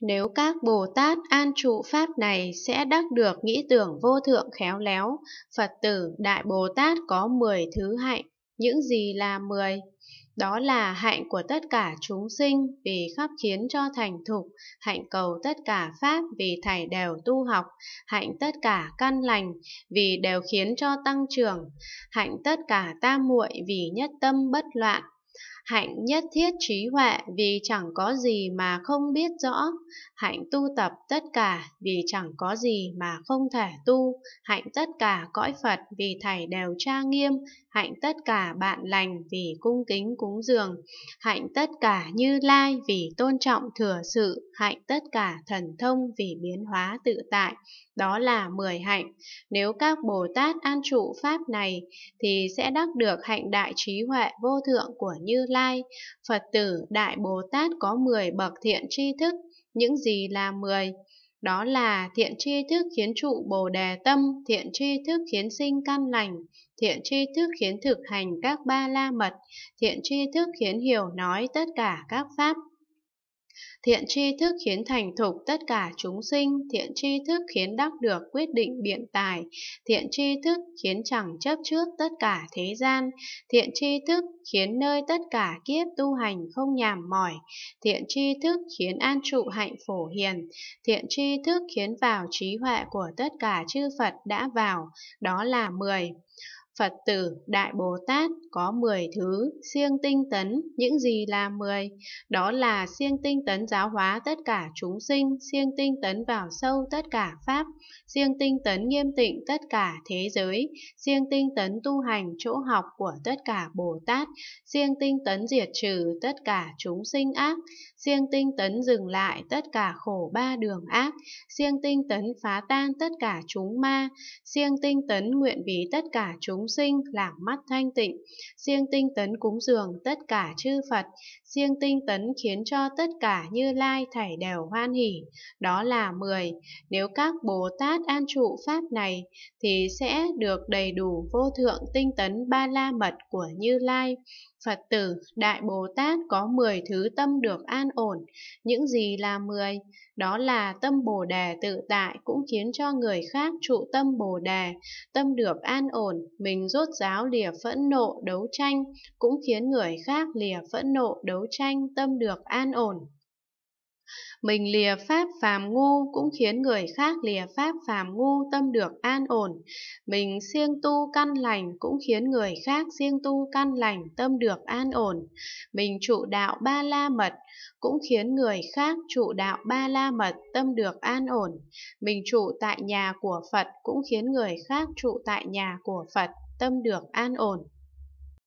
Nếu các Bồ Tát an trụ Pháp này sẽ đắc được nghĩ tưởng vô thượng khéo léo, Phật tử Đại Bồ Tát có 10 thứ hạnh, những gì là 10? Đó là hạnh của tất cả chúng sinh vì khắp khiến cho thành thục, hạnh cầu tất cả pháp vì thảy đều tu học, hạnh tất cả căn lành vì đều khiến cho tăng trưởng, hạnh tất cả tam muội vì nhất tâm bất loạn, Hạnh nhất thiết trí huệ vì chẳng có gì mà không biết rõ. Hạnh tu tập tất cả vì chẳng có gì mà không thể tu. Hạnh tất cả cõi Phật vì Thầy đều tra nghiêm. Hạnh tất cả bạn lành vì cung kính cúng dường. Hạnh tất cả như lai vì tôn trọng thừa sự. Hạnh tất cả thần thông vì biến hóa tự tại. Đó là mười hạnh. Nếu các Bồ Tát an trụ Pháp này thì sẽ đắc được hạnh đại trí huệ vô thượng của như Lai, Phật tử Đại Bồ Tát có 10 bậc thiện tri thức, những gì là 10? Đó là thiện tri thức khiến trụ bồ đề tâm, thiện tri thức khiến sinh căn lành, thiện tri thức khiến thực hành các ba la mật, thiện tri thức khiến hiểu nói tất cả các pháp. Thiện tri thức khiến thành thục tất cả chúng sinh, thiện tri thức khiến đắc được quyết định biện tài, thiện tri thức khiến chẳng chấp trước tất cả thế gian, thiện tri thức khiến nơi tất cả kiếp tu hành không nhàm mỏi, thiện tri thức khiến an trụ hạnh phổ hiền, thiện tri thức khiến vào trí huệ của tất cả chư Phật đã vào, đó là mười Phật tử Đại Bồ Tát có 10 thứ siêng tinh tấn, những gì là 10? Đó là siêng tinh tấn giáo hóa tất cả chúng sinh, siêng tinh tấn vào sâu tất cả pháp, siêng tinh tấn nghiêm tịnh tất cả thế giới, siêng tinh tấn tu hành chỗ học của tất cả Bồ Tát, siêng tinh tấn diệt trừ tất cả chúng sinh ác, siêng tinh tấn dừng lại tất cả khổ ba đường ác, siêng tinh tấn phá tan tất cả chúng ma, siêng tinh tấn nguyện vì tất cả chúng chúng sinh làm mắt thanh tịnh, siêng tinh tấn cúng dường tất cả chư Phật, siêng tinh tấn khiến cho tất cả như lai thảy đều hoan hỷ. Đó là 10. Nếu các Bồ Tát an trụ Pháp này, thì sẽ được đầy đủ vô thượng tinh tấn ba la mật của như lai. Phật tử, Đại Bồ Tát có 10 thứ tâm được an ổn. Những gì là 10? Đó là tâm Bồ Đề tự tại cũng khiến cho người khác trụ tâm Bồ Đề. Tâm được an ổn, mình rốt ráo lìa phẫn nộ đấu tranh, cũng khiến người khác lìa phẫn nộ đấu tranh, tâm được an ổn. Mình lìa pháp phàm ngu cũng khiến người khác lìa pháp phàm ngu tâm được an ổn. Mình siêng tu căn lành cũng khiến người khác siêng tu căn lành tâm được an ổn. Mình trụ đạo ba la mật cũng khiến người khác trụ đạo ba la mật tâm được an ổn. Mình trụ tại nhà của Phật cũng khiến người khác trụ tại nhà của Phật tâm được an ổn.